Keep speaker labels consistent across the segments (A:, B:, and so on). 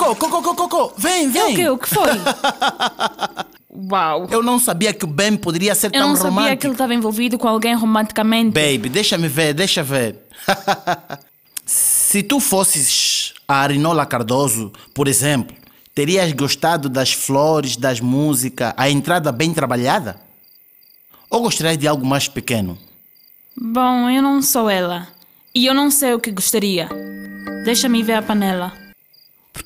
A: Cocô, cocô, cocô, cocô, vem, vem. É o quê? O que foi? Uau. Eu não sabia que o Ben poderia ser tão romântico. Eu não sabia que ele estava envolvido com alguém romanticamente. Baby, deixa-me ver, deixa ver. Se tu fosses a Arinola Cardoso, por exemplo, terias gostado das flores, das músicas, a entrada bem trabalhada? Ou gostarias de algo mais pequeno? Bom, eu não sou ela. E eu não sei o que gostaria. Deixa-me ver a panela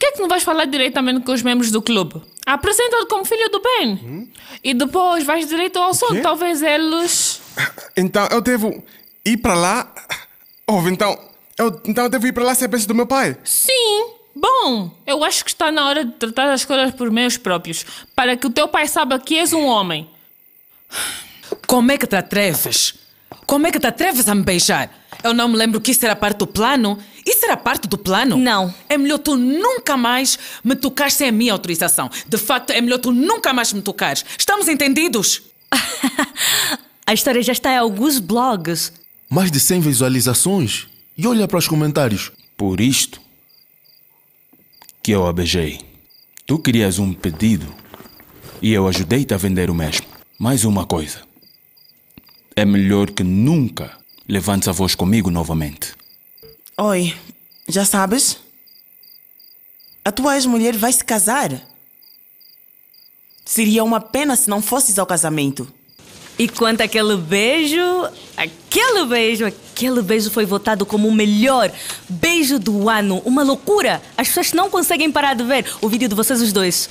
A: que é que não vais falar diretamente com os membros do clube? Apresenta-o como filho do Ben Hum? E depois vais direito ao assunto. Talvez eles. Então eu devo ir para lá. Ouve, então. Eu, então eu devo ir para lá ser é bênção do meu pai? Sim. Bom, eu acho que está na hora de tratar as coisas por meios próprios. Para que o teu pai saiba que és um homem. Como é que te atreves? Como é que te atreves a me beijar? Eu não me lembro que isso era parte do plano isso era parte do plano? Não. É melhor tu nunca mais me tocar sem a minha autorização. De facto, é melhor tu nunca mais me tocares. Estamos entendidos? a história já está em alguns blogs. Mais de 100 visualizações. E olha para os comentários. Por isto que eu a beijei. Tu querias um pedido e eu ajudei-te a vender o mesmo. Mais uma coisa. É melhor que nunca levantes a voz comigo novamente. Oi, já sabes? A tua ex-mulher vai se casar. Seria uma pena se não fosses ao casamento. E quanto àquele beijo, aquele beijo, aquele beijo foi votado como o melhor beijo do ano. Uma loucura! As pessoas não conseguem parar de ver o vídeo de vocês os dois.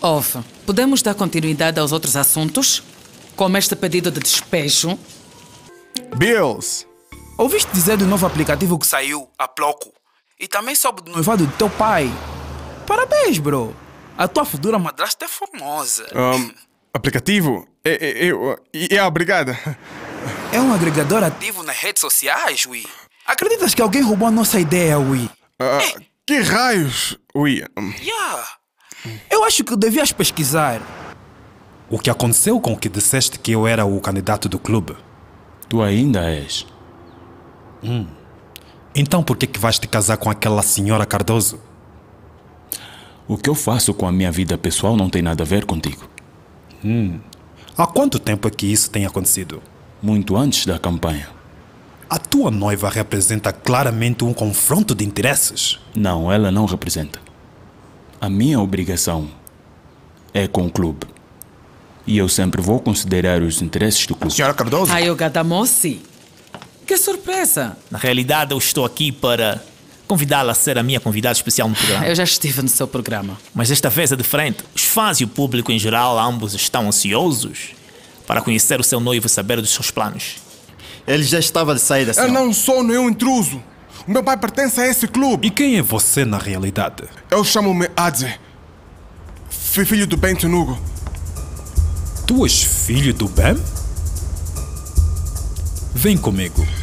A: Off, podemos dar continuidade aos outros assuntos? Como este pedido de despejo? Bills, ouviste dizer do novo aplicativo que saiu, a Ploco? e também soube do noivado do teu pai. Parabéns, bro. A tua futura madrasta é famosa. Um, aplicativo? É, é, é, é, é, obrigada. É um agregador ativo nas redes sociais, Wii. Acreditas que alguém roubou a nossa ideia, Wii? Uh, que raios, Wii? Yeah. Eu acho que devias pesquisar. O que aconteceu com o que disseste que eu era o candidato do clube? Tu ainda és. Hum. Então por que, que vais te casar com aquela senhora Cardoso? O que eu faço com a minha vida pessoal não tem nada a ver contigo. Hum. Há quanto tempo é que isso tem acontecido? Muito antes da campanha. A tua noiva representa claramente um confronto de interesses. Não, ela não representa. A minha obrigação é com o clube. E eu sempre vou considerar os interesses do clube. senhora Cardoso? Aí o Gadamossi. Que surpresa! Na realidade, eu estou aqui para convidá-la a ser a minha convidada especial no programa. Eu já estive no seu programa. Mas desta vez é diferente. Os fãs e o público em geral, ambos estão ansiosos para conhecer o seu noivo e saber dos seus planos. Ele já estava de saída, senhor. Eu não sou nenhum intruso. O meu pai pertence a esse clube. E quem é você na realidade? Eu chamo-me Adze. Fui filho do Ben Tunugo. Tu és filho do Ben? Vem comigo.